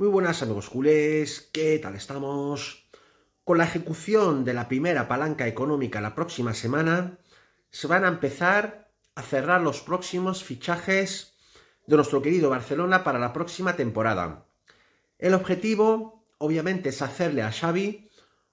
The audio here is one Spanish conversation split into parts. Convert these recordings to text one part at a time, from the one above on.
Muy buenas amigos culés, ¿qué tal estamos? Con la ejecución de la primera palanca económica la próxima semana, se van a empezar a cerrar los próximos fichajes de nuestro querido Barcelona para la próxima temporada. El objetivo, obviamente, es hacerle a Xavi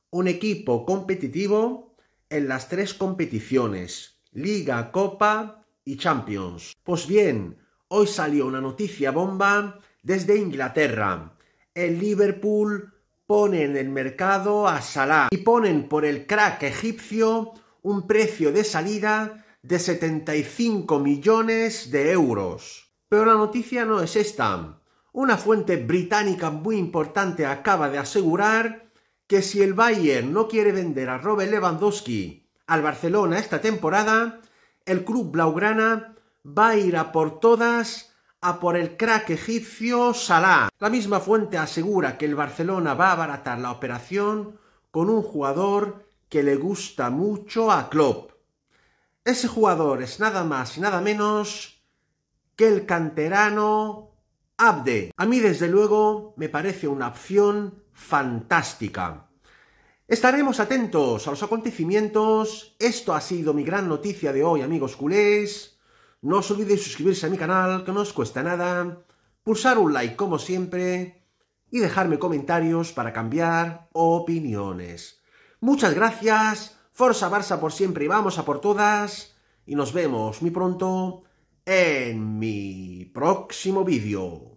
un equipo competitivo en las tres competiciones, Liga, Copa y Champions. Pues bien, hoy salió una noticia bomba desde Inglaterra el Liverpool pone en el mercado a Salah y ponen por el crack egipcio un precio de salida de 75 millones de euros. Pero la noticia no es esta. Una fuente británica muy importante acaba de asegurar que si el Bayern no quiere vender a Robert Lewandowski al Barcelona esta temporada, el club blaugrana va a ir a por todas a por el crack egipcio Salah. La misma fuente asegura que el Barcelona va a abaratar la operación con un jugador que le gusta mucho a Klopp. Ese jugador es nada más y nada menos que el canterano Abde. A mí desde luego me parece una opción fantástica. Estaremos atentos a los acontecimientos. Esto ha sido mi gran noticia de hoy, amigos culés. No os olvidéis suscribirse a mi canal, que no os cuesta nada, pulsar un like como siempre y dejarme comentarios para cambiar opiniones. Muchas gracias, Forza Barça por siempre y vamos a por todas y nos vemos muy pronto en mi próximo vídeo.